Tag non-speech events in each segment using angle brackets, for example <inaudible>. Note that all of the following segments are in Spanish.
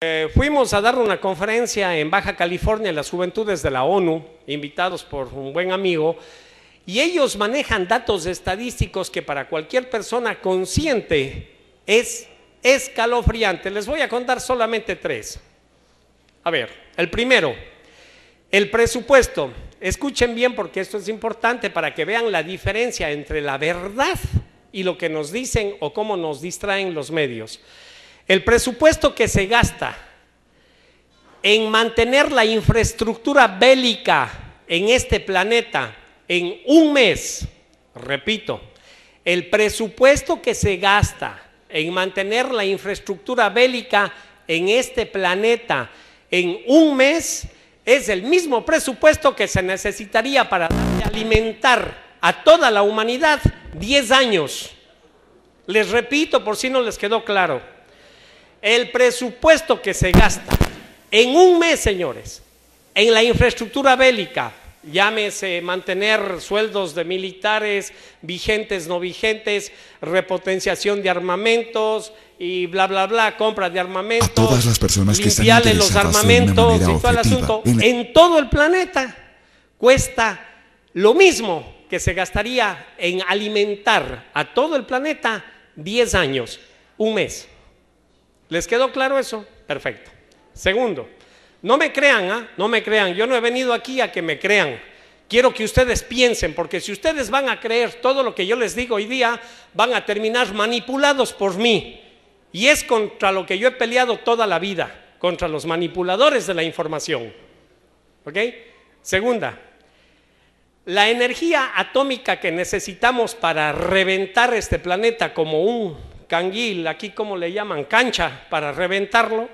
Eh, fuimos a dar una conferencia en Baja California, en las juventudes de la ONU, invitados por un buen amigo, y ellos manejan datos estadísticos que para cualquier persona consciente es escalofriante. Les voy a contar solamente tres. A ver, el primero, el presupuesto. Escuchen bien porque esto es importante para que vean la diferencia entre la verdad y lo que nos dicen o cómo nos distraen los medios. El presupuesto que se gasta en mantener la infraestructura bélica en este planeta en un mes, repito, el presupuesto que se gasta en mantener la infraestructura bélica en este planeta en un mes es el mismo presupuesto que se necesitaría para alimentar a toda la humanidad 10 años. Les repito por si no les quedó claro el presupuesto que se gasta en un mes, señores, en la infraestructura bélica, llámese mantener sueldos de militares vigentes, no vigentes, repotenciación de armamentos y bla, bla, bla, compra de armamentos, todas las personas que los armamentos y todo el asunto, en, en todo el planeta cuesta lo mismo que se gastaría en alimentar a todo el planeta 10 años, un mes. ¿Les quedó claro eso? Perfecto. Segundo, no me crean, ¿ah? no me crean. Yo no he venido aquí a que me crean. Quiero que ustedes piensen, porque si ustedes van a creer todo lo que yo les digo hoy día, van a terminar manipulados por mí. Y es contra lo que yo he peleado toda la vida, contra los manipuladores de la información. ¿Ok? Segunda, la energía atómica que necesitamos para reventar este planeta como un canguil, aquí como le llaman, cancha, para reventarlo,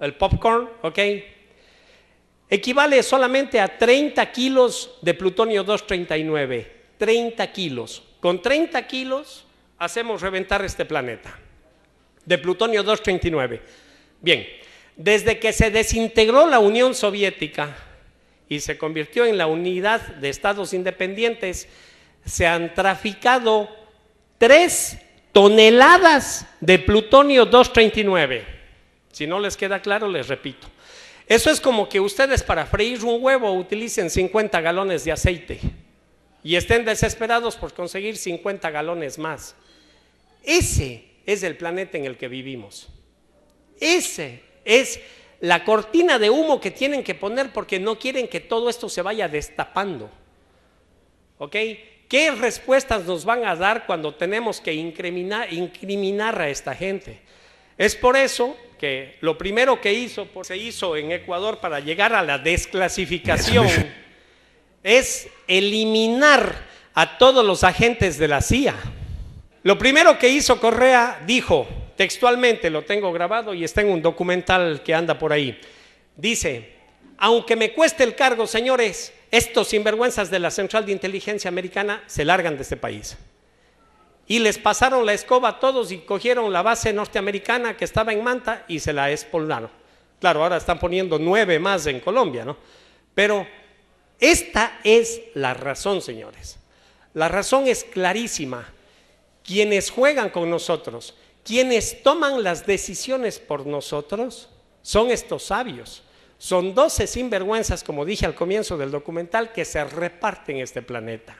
el popcorn, ¿ok? Equivale solamente a 30 kilos de plutonio 239, 30 kilos. Con 30 kilos hacemos reventar este planeta, de plutonio 239. Bien, desde que se desintegró la Unión Soviética y se convirtió en la unidad de estados independientes, se han traficado 3 toneladas de plutonio 239. Si no les queda claro, les repito. Eso es como que ustedes para freír un huevo utilicen 50 galones de aceite y estén desesperados por conseguir 50 galones más. Ese es el planeta en el que vivimos. Ese es la cortina de humo que tienen que poner porque no quieren que todo esto se vaya destapando. ¿Ok? ¿Qué respuestas nos van a dar cuando tenemos que incriminar, a esta gente? Es por eso que lo primero que hizo, se hizo en Ecuador para llegar a la desclasificación es eliminar a todos los agentes de la CIA. Lo primero que hizo Correa dijo, textualmente lo tengo grabado y está en un documental que anda por ahí, dice, aunque me cueste el cargo, señores, estos sinvergüenzas de la Central de Inteligencia Americana se largan de este país. Y les pasaron la escoba a todos y cogieron la base norteamericana que estaba en Manta y se la espolvaron. Claro, ahora están poniendo nueve más en Colombia, ¿no? Pero esta es la razón, señores. La razón es clarísima. Quienes juegan con nosotros, quienes toman las decisiones por nosotros, son estos sabios. Son 12 sinvergüenzas, como dije al comienzo del documental, que se reparten este planeta.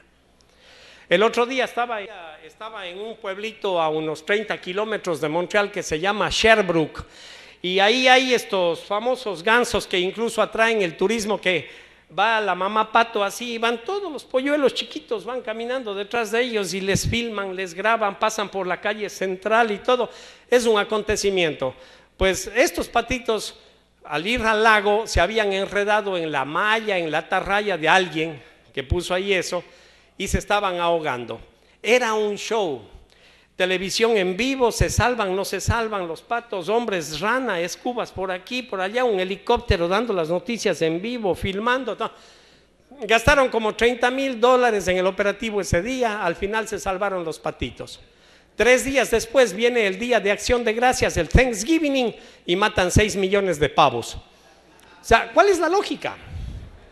El otro día estaba, estaba en un pueblito a unos 30 kilómetros de Montreal que se llama Sherbrooke. Y ahí hay estos famosos gansos que incluso atraen el turismo que va la mamá pato así y van todos los polluelos chiquitos, van caminando detrás de ellos y les filman, les graban, pasan por la calle central y todo. Es un acontecimiento. Pues estos patitos al ir al lago se habían enredado en la malla, en la atarraya de alguien que puso ahí eso y se estaban ahogando. Era un show. Televisión en vivo, se salvan, no se salvan, los patos, hombres, rana, escubas por aquí, por allá, un helicóptero dando las noticias en vivo, filmando. Gastaron como 30 mil dólares en el operativo ese día, al final se salvaron los patitos. Tres días después viene el día de acción de gracias, el Thanksgiving, y matan 6 millones de pavos. O sea, ¿cuál es la lógica?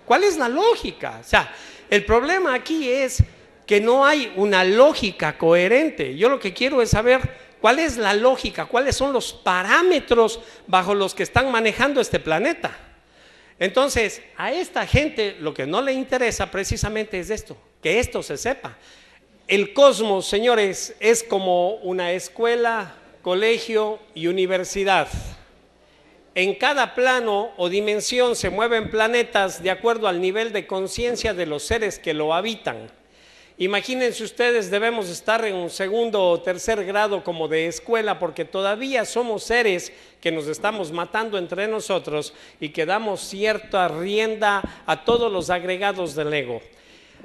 ¿Cuál es la lógica? O sea, el problema aquí es que no hay una lógica coherente. Yo lo que quiero es saber cuál es la lógica, cuáles son los parámetros bajo los que están manejando este planeta. Entonces, a esta gente lo que no le interesa precisamente es esto, que esto se sepa. El cosmos, señores, es como una escuela, colegio y universidad. En cada plano o dimensión se mueven planetas de acuerdo al nivel de conciencia de los seres que lo habitan. Imagínense ustedes, debemos estar en un segundo o tercer grado como de escuela porque todavía somos seres que nos estamos matando entre nosotros y que damos cierta rienda a todos los agregados del ego.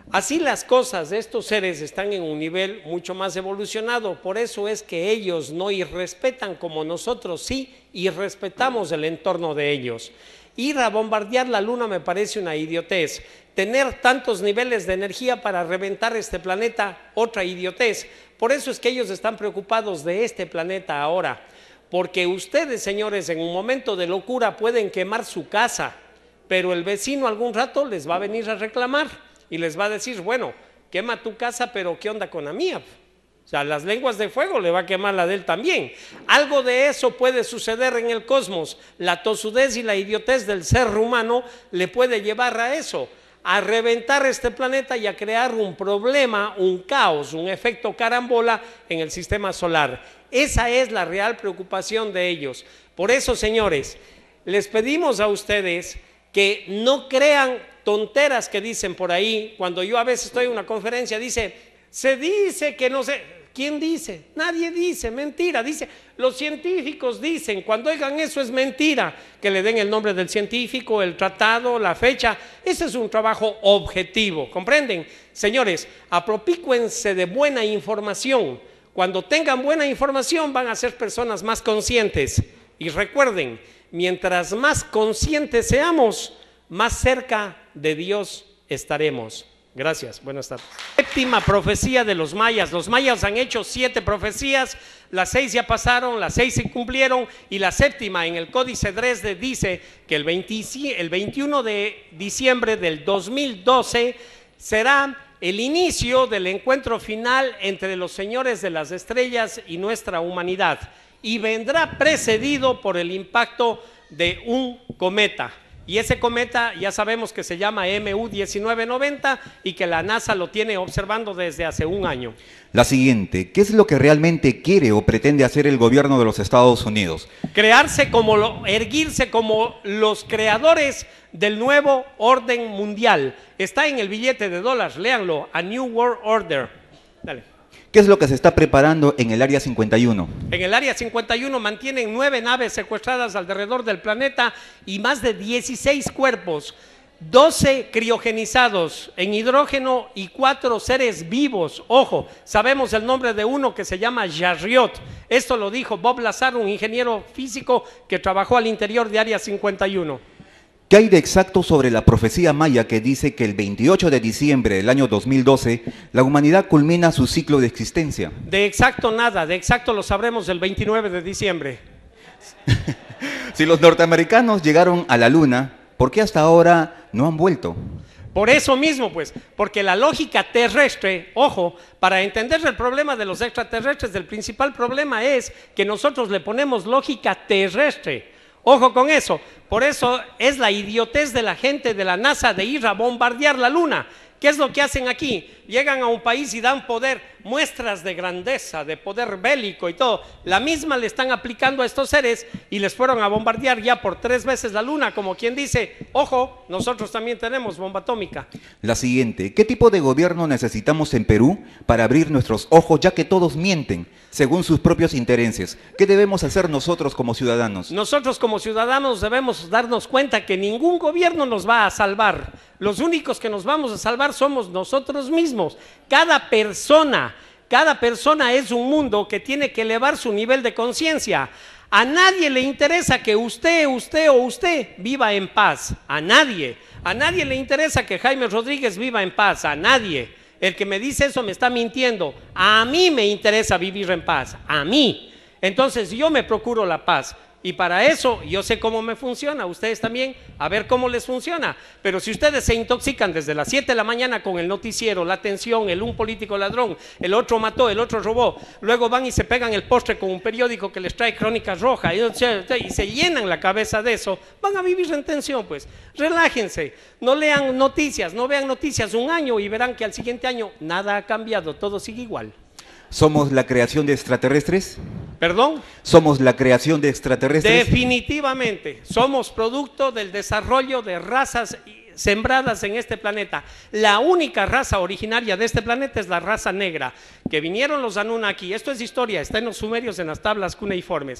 Así las cosas de estos seres están en un nivel mucho más evolucionado, por eso es que ellos no irrespetan como nosotros sí y respetamos el entorno de ellos. Ir a bombardear la luna me parece una idiotez. Tener tantos niveles de energía para reventar este planeta, otra idiotez. Por eso es que ellos están preocupados de este planeta ahora. Porque ustedes, señores, en un momento de locura pueden quemar su casa, pero el vecino algún rato les va a venir a reclamar y les va a decir, bueno, quema tu casa, pero ¿qué onda con la mía? O sea, las lenguas de fuego le va a quemar la de él también. Algo de eso puede suceder en el cosmos. La tosudez y la idiotez del ser humano le puede llevar a eso, a reventar este planeta y a crear un problema, un caos, un efecto carambola en el sistema solar. Esa es la real preocupación de ellos. Por eso, señores, les pedimos a ustedes que no crean tonteras que dicen por ahí, cuando yo a veces estoy en una conferencia, dice, se dice que no sé, ¿quién dice? Nadie dice, mentira, dice, los científicos dicen, cuando oigan eso es mentira, que le den el nombre del científico, el tratado, la fecha, ese es un trabajo objetivo, ¿comprenden? Señores, apropícuense de buena información, cuando tengan buena información van a ser personas más conscientes y recuerden, mientras más conscientes seamos, más cerca de Dios estaremos. Gracias, buenas tardes. Séptima profecía de los mayas. Los mayas han hecho siete profecías, las seis ya pasaron, las seis se cumplieron y la séptima en el Códice Dresde dice que el, el 21 de diciembre del 2012 será el inicio del encuentro final entre los señores de las estrellas y nuestra humanidad y vendrá precedido por el impacto de un cometa. Y ese cometa ya sabemos que se llama MU-1990 y que la NASA lo tiene observando desde hace un año. La siguiente, ¿qué es lo que realmente quiere o pretende hacer el gobierno de los Estados Unidos? Crearse como, erguirse como los creadores del nuevo orden mundial. Está en el billete de dólares, léanlo, A New World Order. Dale. ¿Qué es lo que se está preparando en el Área 51? En el Área 51 mantienen nueve naves secuestradas alrededor del planeta y más de 16 cuerpos, 12 criogenizados en hidrógeno y cuatro seres vivos. Ojo, sabemos el nombre de uno que se llama Jarriot. Esto lo dijo Bob Lazar, un ingeniero físico que trabajó al interior de Área 51. ¿Qué hay de exacto sobre la profecía maya que dice que el 28 de diciembre del año 2012 la humanidad culmina su ciclo de existencia? De exacto nada, de exacto lo sabremos el 29 de diciembre. <laughs> si los norteamericanos llegaron a la luna, ¿por qué hasta ahora no han vuelto? Por eso mismo, pues, porque la lógica terrestre, ojo, para entender el problema de los extraterrestres, el principal problema es que nosotros le ponemos lógica terrestre Ojo con eso. Por eso es la idiotez de la gente de la NASA de ir a bombardear la luna. ¿Qué es lo que hacen aquí? Llegan a un país y dan poder, muestras de grandeza, de poder bélico y todo. La misma le están aplicando a estos seres y les fueron a bombardear ya por tres veces la luna, como quien dice, ojo, nosotros también tenemos bomba atómica. La siguiente, ¿qué tipo de gobierno necesitamos en Perú para abrir nuestros ojos ya que todos mienten según sus propios intereses? ¿Qué debemos hacer nosotros como ciudadanos? Nosotros como ciudadanos debemos darnos cuenta que ningún gobierno nos va a salvar. Los únicos que nos vamos a salvar somos nosotros mismos. Cada persona, cada persona es un mundo que tiene que elevar su nivel de conciencia. A nadie le interesa que usted, usted o usted viva en paz. A nadie. A nadie le interesa que Jaime Rodríguez viva en paz. A nadie. El que me dice eso me está mintiendo. A mí me interesa vivir en paz. A mí. Entonces yo me procuro la paz. Y para eso yo sé cómo me funciona, ustedes también, a ver cómo les funciona. Pero si ustedes se intoxican desde las 7 de la mañana con el noticiero, la atención, el un político ladrón, el otro mató, el otro robó, luego van y se pegan el postre con un periódico que les trae crónicas rojas y, se llenan la cabeza de eso, van a vivir en tensión, pues. Relájense, no lean noticias, no vean noticias un año y verán que al siguiente año nada ha cambiado, todo sigue igual. ¿Somos la creación de extraterrestres? ¿Perdón? ¿Somos la creación de extraterrestres? Definitivamente, somos producto del desarrollo de razas sembradas en este planeta. La única raza originaria de este planeta es la raza negra, que vinieron los Anunnaki. Esto es historia, está en los sumerios en las tablas cuneiformes.